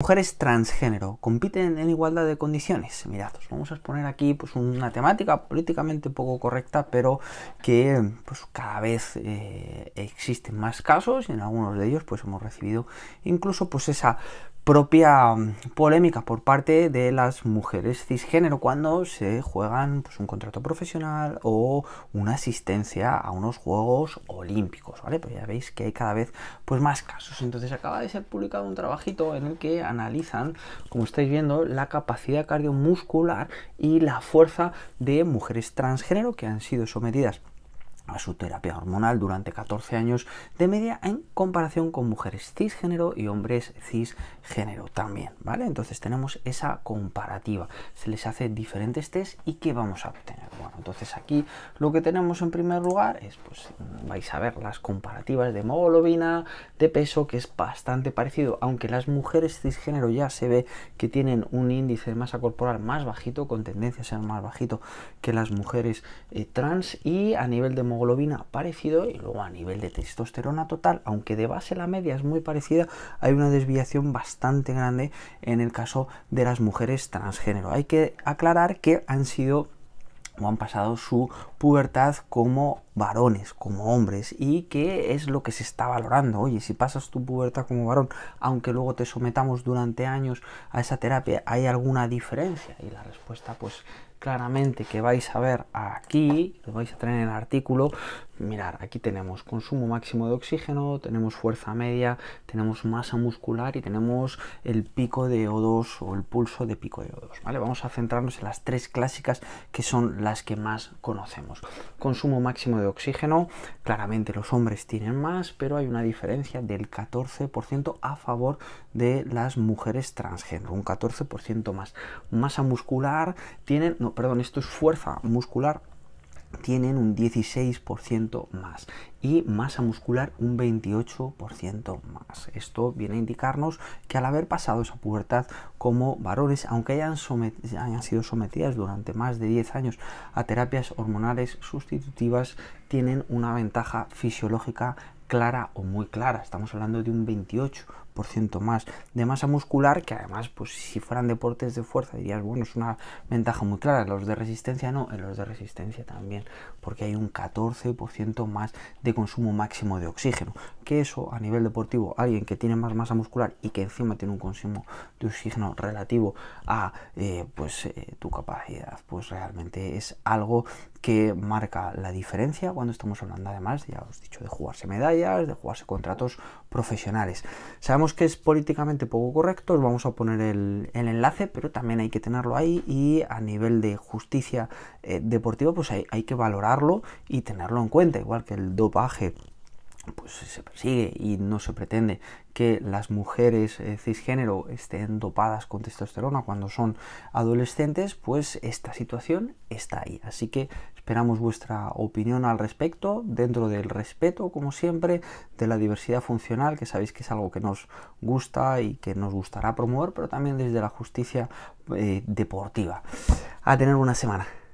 Mujeres transgénero compiten en igualdad de condiciones. Mirad, pues vamos a exponer aquí pues, una temática políticamente poco correcta, pero que pues, cada vez eh, existen más casos y en algunos de ellos pues, hemos recibido incluso pues, esa propia polémica por parte de las mujeres cisgénero cuando se juegan pues, un contrato profesional o una asistencia a unos Juegos Olímpicos, ¿vale? Pues ya veis que hay cada vez pues, más casos. Entonces acaba de ser publicado un trabajito en el que analizan, como estáis viendo, la capacidad cardiomuscular y la fuerza de mujeres transgénero que han sido sometidas a su terapia hormonal durante 14 años de media en comparación con mujeres cisgénero y hombres cisgénero también, ¿vale? Entonces tenemos esa comparativa. Se les hace diferentes test y ¿qué vamos a obtener? Bueno, entonces aquí lo que tenemos en primer lugar es, pues vais a ver las comparativas de hemoglobina, de peso, que es bastante parecido, aunque las mujeres cisgénero ya se ve que tienen un índice de masa corporal más bajito, con tendencia a ser más bajito que las mujeres eh, trans y a nivel de hemoglobina hemoglobina parecido y luego a nivel de testosterona total, aunque de base la media es muy parecida, hay una desviación bastante grande en el caso de las mujeres transgénero. Hay que aclarar que han sido o han pasado su pubertad como varones como hombres y qué es lo que se está valorando. Oye, si pasas tu pubertad como varón, aunque luego te sometamos durante años a esa terapia, ¿hay alguna diferencia? Y la respuesta pues claramente que vais a ver aquí, lo vais a tener en el artículo, mirar, aquí tenemos consumo máximo de oxígeno, tenemos fuerza media, tenemos masa muscular y tenemos el pico de O2 o el pulso de pico de O2, ¿vale? Vamos a centrarnos en las tres clásicas que son las que más conocemos. Consumo máximo de oxígeno. Claramente los hombres tienen más, pero hay una diferencia del 14% a favor de las mujeres transgénero, un 14% más. Masa muscular tienen, no, perdón, esto es fuerza muscular tienen un 16% más y masa muscular un 28% más. Esto viene a indicarnos que al haber pasado esa pubertad como varones, aunque hayan, hayan sido sometidas durante más de 10 años a terapias hormonales sustitutivas, tienen una ventaja fisiológica clara o muy clara. Estamos hablando de un 28 más de masa muscular, que además, pues si fueran deportes de fuerza, dirías, bueno, es una ventaja muy clara. En los de resistencia no, en los de resistencia también, porque hay un 14% más de consumo máximo de oxígeno. Que eso a nivel deportivo, alguien que tiene más masa muscular y que encima tiene un consumo de oxígeno relativo a eh, pues, eh, tu capacidad, pues realmente es algo que marca la diferencia cuando estamos hablando además, ya os he dicho, de jugarse medallas, de jugarse contratos profesionales. Sabemos que es políticamente poco correcto, os vamos a poner el, enlace, pero también hay que tenerlo ahí y a nivel de justicia eh, deportiva pues hay, hay que valorarlo y tenerlo en cuenta, igual que el dopaje pues se persigue y no se pretende que las mujeres eh, cisgénero estén dopadas con testosterona cuando son adolescentes, pues esta situación está ahí. Así que esperamos vuestra opinión al respecto, dentro del respeto, como siempre, de la diversidad funcional, que sabéis que es algo que nos gusta y que nos gustará promover, pero también desde la justicia eh, deportiva. A tener una semana.